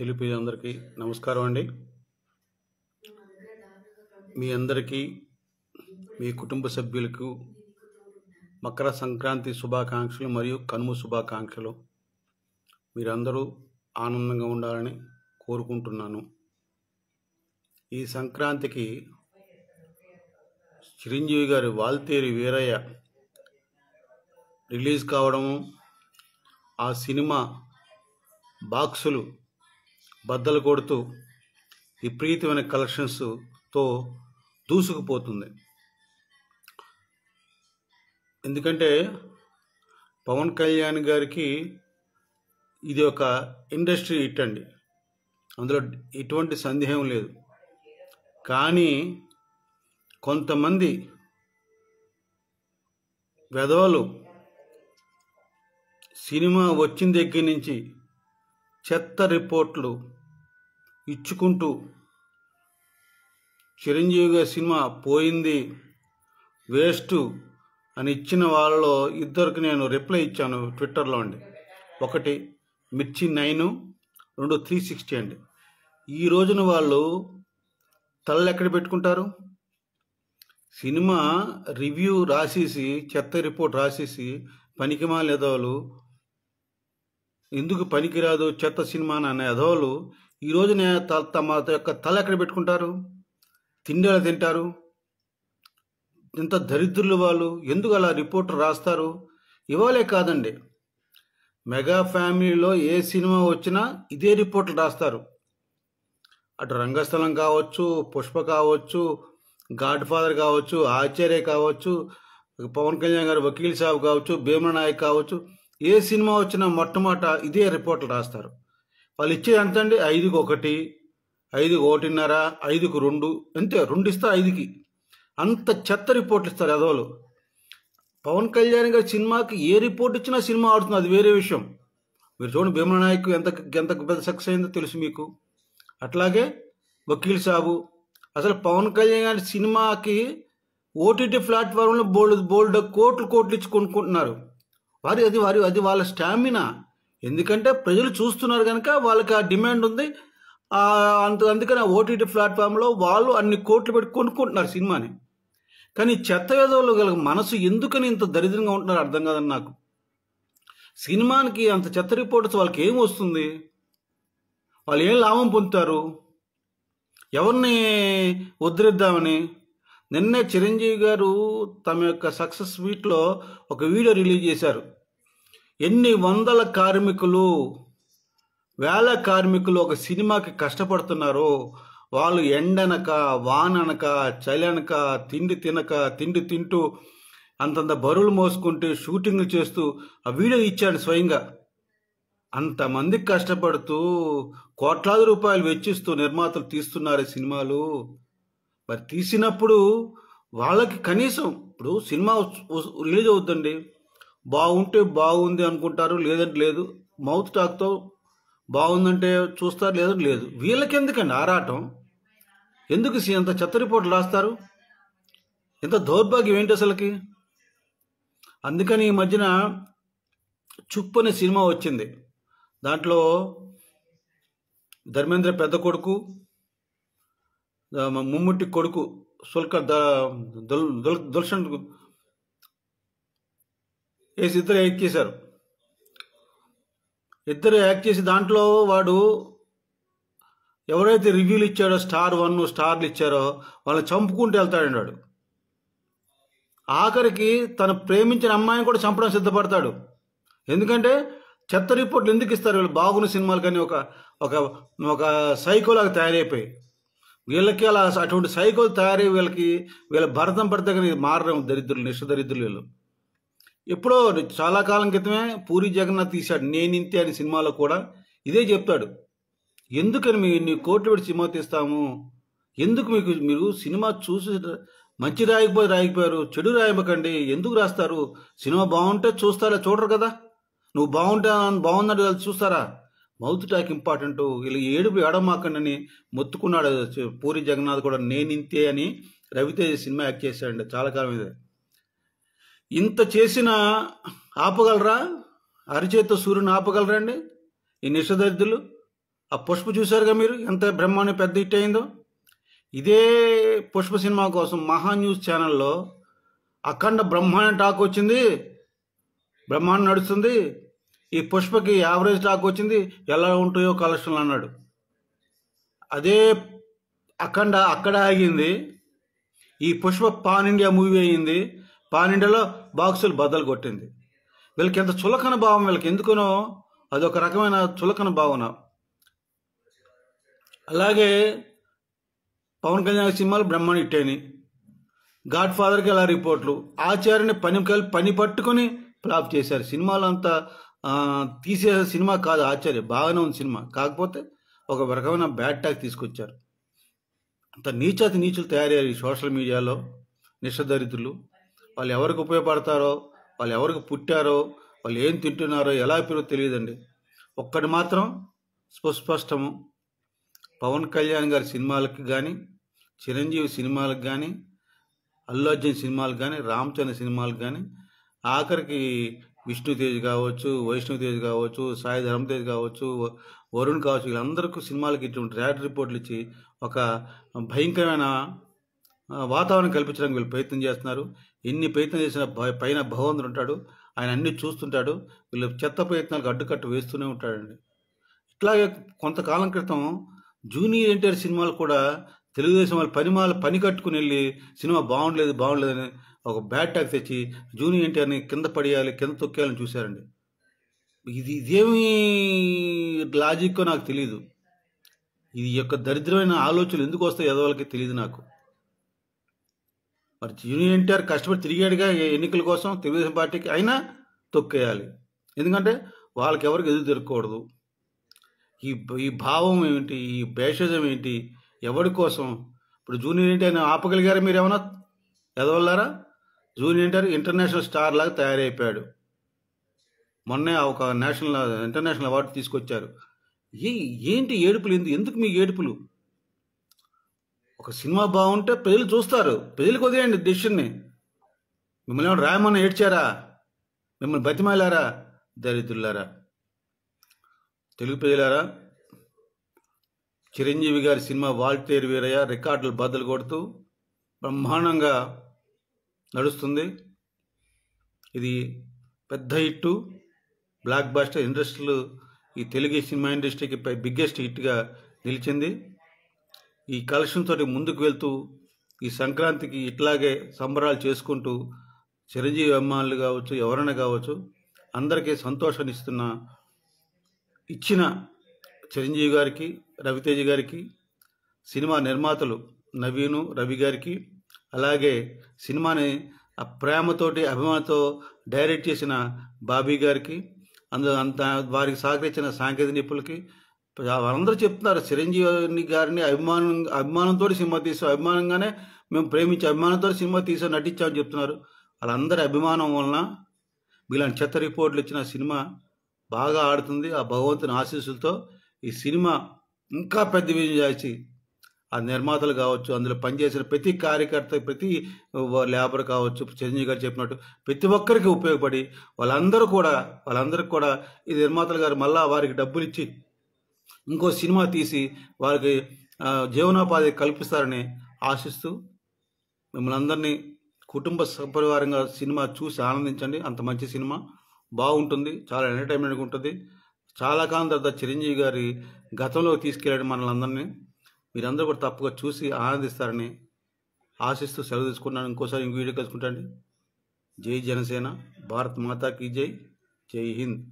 తెలుపు అందరికీ నమస్కారం అండి మీ అందరికీ మీ కుటుంబ సభ్యులకు మకర సంక్రాంతి శుభాకాంక్షలు మరియు కనుమ శుభాకాంక్షలు మీరందరూ ఆనందంగా ఉండాలని కోరుకుంటున్నాను ఈ సంక్రాంతికి చిరంజీవి గారి వాల్తేరి వీరయ్య రిలీజ్ కావడము ఆ సినిమా బాక్సులు బద్దలు కొడుతూ విపరీతమైన కలెక్షన్స్తో దూసుకుపోతుంది ఎందుకంటే పవన్ కళ్యాణ్ గారికి ఇది ఒక ఇండస్ట్రీ హిట్ అండి అందులో ఎటువంటి సందేహం లేదు కానీ కొంతమంది వెధవలు సినిమా వచ్చిన దగ్గర నుంచి చెత్త రిపోర్ట్లు ఇచ్చుకుంటూ చిరంజీవి గారి సినిమా పోయింది వేస్ట్ అని ఇచ్చిన వాళ్ళలో ఇద్దరికి నేను రిప్లై ఇచ్చాను ట్విట్టర్లో అండి ఒకటి మిర్చి నైను రెండు త్రీ సిక్స్టీ అండి ఈ రోజున వాళ్ళు తలలు ఎక్కడ పెట్టుకుంటారు సినిమా రివ్యూ రాసేసి చెత్త రిపోర్ట్ రాసేసి పనికిమాల మాలిన ఎందుకు పనికిరాదు చెత్త సినిమా అనే ఎదవలు ఈ రోజున తమ యొక్క తల ఎక్కడ పెట్టుకుంటారు తిండి ఎలా తింటారు ఇంత దరిద్రులు వాళ్ళు ఎందుకు అలా రిపోర్ట్ రాస్తారు ఇవ్వాలే కాదండి మెగా ఫ్యామిలీలో ఏ సినిమా వచ్చినా ఇదే రిపోర్ట్లు రాస్తారు అటు రంగస్థలం కావచ్చు పుష్ప కావచ్చు గాడ్ ఫాదర్ కావచ్చు ఆచార్య కావచ్చు పవన్ కళ్యాణ్ గారు వకీల్ సాబ్ కావచ్చు భీమనాయక్ కావచ్చు ఏ సినిమా వచ్చినా మొట్టమొదట ఇదే రిపోర్ట్లు రాస్తారు వాళ్ళు ఇచ్చేది ఎంత అండి ఐదుకు ఒకటి ఐదుకు ఒకటిన్నర ఐదుకు రెండు అంతే రెండు ఇస్తా ఐదుకి అంత చెత్త రిపోర్ట్లు ఇస్తారు ఎదవలు పవన్ కళ్యాణ్ గారి సినిమాకి ఏ రిపోర్ట్ ఇచ్చినా సినిమా ఆడుతుంది అది వేరే విషయం మీరు చూడండి భీమల నాయక్ ఎంత ఎంత పెద్ద సక్సెస్ అయిందో తెలుసు మీకు అట్లాగే వకీల్ సాబు అసలు పవన్ కళ్యాణ్ గారి సినిమాకి ఓటీటీ ప్లాట్ఫామ్లో బోల్డ్ బోల్డ్ కోట్లు కోట్లు ఇచ్చి కొనుక్కుంటున్నారు వారి అది వారి అది వాళ్ళ స్టామినా ఎందుకంటే ప్రజలు చూస్తున్నారు కనుక వాళ్ళకి ఆ డిమాండ్ ఉంది అంత అందుకని ఓటీటీ ప్లాట్ఫామ్లో వాళ్ళు అన్ని కోట్లు పెట్టి కొనుక్కుంటున్నారు సినిమాని కానీ చెత్త వేదవులు గల మనసు ఎందుకని ఇంత దరిద్రంగా ఉంటున్నారు అర్థం కాదని నాకు సినిమానికి అంత చెత్త రిపోర్ట్స్ వాళ్ళకి ఏం వస్తుంది వాళ్ళు ఏం లాభం పొందుతారు ఎవరిని ఉద్ధరిద్దామని నిన్నే చిరంజీవి గారు తమ యొక్క సక్సెస్ వీట్లో ఒక వీడియో రిలీజ్ చేశారు ఎన్ని వందల కార్మికులు వేల కార్మికులు ఒక సినిమాకి కష్టపడుతున్నారో వాళ్ళు ఎండనక వాననక చలనక తిండి తినక తిండి తింటూ అంతంత బరువులు మోసుకుంటూ షూటింగ్లు చేస్తూ ఆ వీడియో ఇచ్చాడు స్వయంగా అంతమంది కష్టపడుతూ కోట్లాది రూపాయలు వెచ్చిస్తూ నిర్మాతలు తీస్తున్నారు సినిమాలు మరి తీసినప్పుడు వాళ్ళకి కనీసం ఇప్పుడు సినిమా రిలీజ్ అవుతుందండి బాగుంటే బాగుంది అనుకుంటారు లేదంటే లేదు మౌత్ టాక్తో బాగుందంటే చూస్తారు లేదంటే లేదు వీళ్ళకెందుకండి ఆరాటం ఎందుకు సీ చెత్త రిపోర్ట్లు రాస్తారు ఎంత దౌర్భాగ్యం ఏంటి అసలుకి అందుకని ఈ మధ్యన చుప్పు అనే సినిమా వచ్చింది దాంట్లో ధర్మేంద్ర పెద్ద కొడుకు ముమ్ముట్టి కొడుకు సుల్క దుల్షన్ వేసి ఇద్దరు యాక్ట్ చేశారు ఇద్దరు యాక్ట్ చేసి దాంట్లో వాడు ఎవరైతే రివ్యూలు ఇచ్చాడో స్టార్ వన్ స్టార్లు ఇచ్చారో వాళ్ళని చంపుకుంటూ వెళ్తాడు వాడు ఆఖరికి తను ప్రేమించిన అమ్మాయిని కూడా చంపడం సిద్ధపడతాడు ఎందుకంటే చెత్త రిపోర్ట్లు ఎందుకు ఇస్తారు వీళ్ళు బాగున్న సినిమాలు కానీ ఒక ఒక ఒక సైకోలాగా తయారైపోయి వీళ్ళకి అలా అటువంటి సైకోలు తయారై వీళ్ళకి వీళ్ళ భరతం పడితే కానీ మారడం దరిద్రులు నిష్ట దరిద్రులు వీళ్ళు ఎప్పుడో చాలా కాలం క్రితమే పూరి జగన్నాథ్ తీశాడు నేనింతే అనే సినిమాలో కూడా ఇదే చెప్తాడు ఎందుకని మీ ఇన్ని కోట్లు పెట్టి సినిమా తీస్తాము ఎందుకు మీకు మీరు సినిమా చూసి మంచి రాయకపోయి రాయకపోయారు చెడు రాయబకండి ఎందుకు రాస్తారు సినిమా బాగుంటే చూస్తారా చూడరు కదా నువ్వు బాగుంటా బాగుందని వాళ్ళు చూస్తారా మౌత్ టాక్ ఇంపార్టెంట్ ఇలా ఏడుపు అని మొత్తుకున్నాడు పూరి జగన్నాథ్ కూడా నేనింతే అని రవితేజ సినిమా యాక్ట్ చేశాడు చాలా కాలం ఇదే ఇంత చేసిన ఆపగలరా అరిచేత సూర్యుని ఆపగలరా అండి ఈ నిషదార్థులు ఆ పుష్ప చూశారుగా మీరు ఎంత బ్రహ్మాండ పెద్ద హిట్ అయిందో ఇదే పుష్ప సినిమా కోసం మహా న్యూస్ ఛానల్లో అఖండ బ్రహ్మాండ టాక్ వచ్చింది బ్రహ్మాండ నడుస్తుంది ఈ పుష్పకి యావరేజ్ టాక్ వచ్చింది ఎలా ఉంటాయో కలెక్షన్లు అన్నాడు అదే అఖండ అక్కడ ఆగింది ఈ పుష్ప పాన్ ఇండియా మూవీ అయింది పానిండలో బాక్సులు బద్దలు కొట్టింది వీళ్ళకి ఎంత చులకన భావం వీళ్ళకి ఎందుకునో అదొక రకమైన చులకన భావన అలాగే పవన్ కళ్యాణ్ సినిమాలు బ్రహ్మని ఇట్టేని గాడ్ ఫాదర్కి ఎలా రిపోర్ట్లు ఆచార్యని పని కలిపి పని పట్టుకొని ఫ్లాప్ చేశారు సినిమాలు అంతా తీసే సినిమా కాదు ఆచార్య బాగానే ఉంది సినిమా కాకపోతే ఒక రకమైన బ్యాడ్ టాక్ తీసుకొచ్చారు అంత నీచాతి నీచులు తయారయ్యారు ఈ సోషల్ మీడియాలో నిషధరితులు వాళ్ళు ఎవరికి ఉపయోగపడతారో వాళ్ళు ఎవరికి పుట్టారో వాళ్ళు ఏం తింటున్నారో ఎలా పేరో తెలియదండి ఒక్కటి మాత్రం సుస్పష్టము పవన్ కళ్యాణ్ గారి సినిమాలకు కానీ చిరంజీవి సినిమాలకు కానీ అల్లు అర్జున్ సినిమాలకు కానీ రామచంద్ర సినిమాలకు కానీ ఆఖరికి విష్ణుతేజ్ కావచ్చు వైష్ణుతేజ్ కావచ్చు సాయి ధర్మతేజ్ కావచ్చు వరుణ్ కావచ్చు వీళ్ళందరికీ సినిమాలకి ఇటువంటి ర్యాడ్ రిపోర్ట్లు ఇచ్చి ఒక భయంకరమైన వాతావరణం కల్పించడానికి వీళ్ళు ప్రయత్నం చేస్తున్నారు ఎన్ని ప్రయత్నం చేసిన పైన భగవంతుడు ఉంటాడు ఆయన అన్ని చూస్తుంటాడు వీళ్ళు చెత్త ప్రయత్నాలకు అడ్డుకట్టు వేస్తూనే ఉంటాడండి ఇట్లాగే కొంతకాలం క్రితం జూనియర్ ఎన్టీఆర్ సినిమాలు కూడా తెలుగుదేశం వాళ్ళు పరిమాలు పని కట్టుకుని వెళ్ళి సినిమా బాగుండలేదు బాగుండలేదని ఒక బ్యాడ్ టాక్ తెచ్చి జూనియర్ ఎన్టీఆర్ని కింద పడేయాలి కింద తొక్కేయాలని చూశారండి ఇది ఇదేమి లాజిక్కో నాకు తెలియదు ఇది యొక్క దరిద్రమైన ఆలోచనలు ఎందుకు వస్తాయి ఎదవాళ్ళకి తెలియదు నాకు మరి జూనియర్ ఎన్టీఆర్ కష్టపడి తిరిగాడుగా ఎన్నికల కోసం తెలుగుదేశం పార్టీకి అయినా తొక్కేయాలి ఎందుకంటే వాళ్ళకి ఎవరికి ఎదురు తిరగకూడదు ఈ ఈ భావం ఏమిటి ఈ భేషజం ఏంటి ఎవరి కోసం ఇప్పుడు జూనియర్ ఎన్టీఆర్ని ఆపగలిగారా మీరు ఏమైనా ఎదవల్లారా జూనియర్ ఎన్టీఆర్ ఇంటర్నేషనల్ స్టార్ లాగా తయారైపోయాడు మొన్నే ఒక నేషనల్ ఇంటర్నేషనల్ అవార్డు తీసుకొచ్చారు ఏ ఏంటి ఏడుపులు ఎందుకు మీ ఏడుపులు ఒక సినిమా బాగుంటే ప్రజలు చూస్తారు ప్రజలకు వదిలేయండి డెసిషన్ని మిమ్మల్ని ఏమైనా రాయమని ఏడ్చారా మిమ్మల్ని బతిమాలారా దరిద్రులారా తెలుగు ప్రజలారా చిరంజీవి గారి సినిమా వాల్టేర్ వీరయ్య రికార్డులు బద్దలు కొడుతూ బ్రహ్మాండంగా నడుస్తుంది ఇది పెద్ద హిట్టు బ్లాక్ బాస్టర్ ఇండస్ట్రీలు ఈ తెలుగు సినిమా ఇండస్ట్రీకి బిగ్గెస్ట్ హిట్గా నిలిచింది ఈ కలుషంతో ముందుకు వెళ్తూ ఈ సంక్రాంతికి ఇట్లాగే సంబరాలు చేసుకుంటూ చిరంజీవి అమ్మాయిలు కావచ్చు ఎవరైనా కావచ్చు అందరికీ సంతోషాన్ని ఇస్తున్న ఇచ్చిన చిరంజీవి గారికి రవితేజ గారికి సినిమా నిర్మాతలు నవీను రవి గారికి అలాగే సినిమాని ఆ ప్రేమతోటి అభిమానతో డైరెక్ట్ చేసిన బాబీ గారికి అందు అంత వారికి సహకరించిన సాంకేతిక నిపుణులకి వాళ్ళందరూ చెప్తున్నారు చిరంజీవి గారిని అభిమానం అభిమానంతో సినిమా తీసాం అభిమానంగానే మేము ప్రేమించి అభిమానంతో సినిమా తీసాం నటించామని చెప్తున్నారు వాళ్ళందరి అభిమానం వలన మీలాంటి చెత్త రిపోర్ట్లు ఇచ్చిన సినిమా బాగా ఆడుతుంది ఆ భగవంతుని ఆశీస్సులతో ఈ సినిమా ఇంకా పెద్ద విజయం చేసి ఆ నిర్మాతలు కావచ్చు అందులో పనిచేసిన ప్రతి కార్యకర్త ప్రతి లేబర్ కావచ్చు చిరంజీవి గారు చెప్పినట్టు ప్రతి ఒక్కరికి ఉపయోగపడి వాళ్ళందరూ కూడా వాళ్ళందరికీ కూడా ఈ నిర్మాతలు గారు మళ్ళీ వారికి డబ్బులు ఇచ్చి ఇంకో సినిమా తీసి వారికి జీవనోపాధి కల్పిస్తారని ఆశిస్తూ మిమ్మల్ని అందరినీ కుటుంబ సపరివారంగా సినిమా చూసి ఆనందించండి అంత మంచి సినిమా బాగుంటుంది చాలా ఎంటర్టైన్మెంట్గా ఉంటుంది చాలా కాలం తర్వాత చిరంజీవి గారి గతంలో తీసుకెళ్ళండి మనల్ని అందరినీ మీరందరూ కూడా తప్పగా చూసి ఆనందిస్తారని ఆశిస్తూ సెలవు తీసుకున్నాను ఇంకోసారి ఇంకో వీడియో కలుసుకుంటాండి జై జనసేన భారత్ మాతాకి జై జై హింద్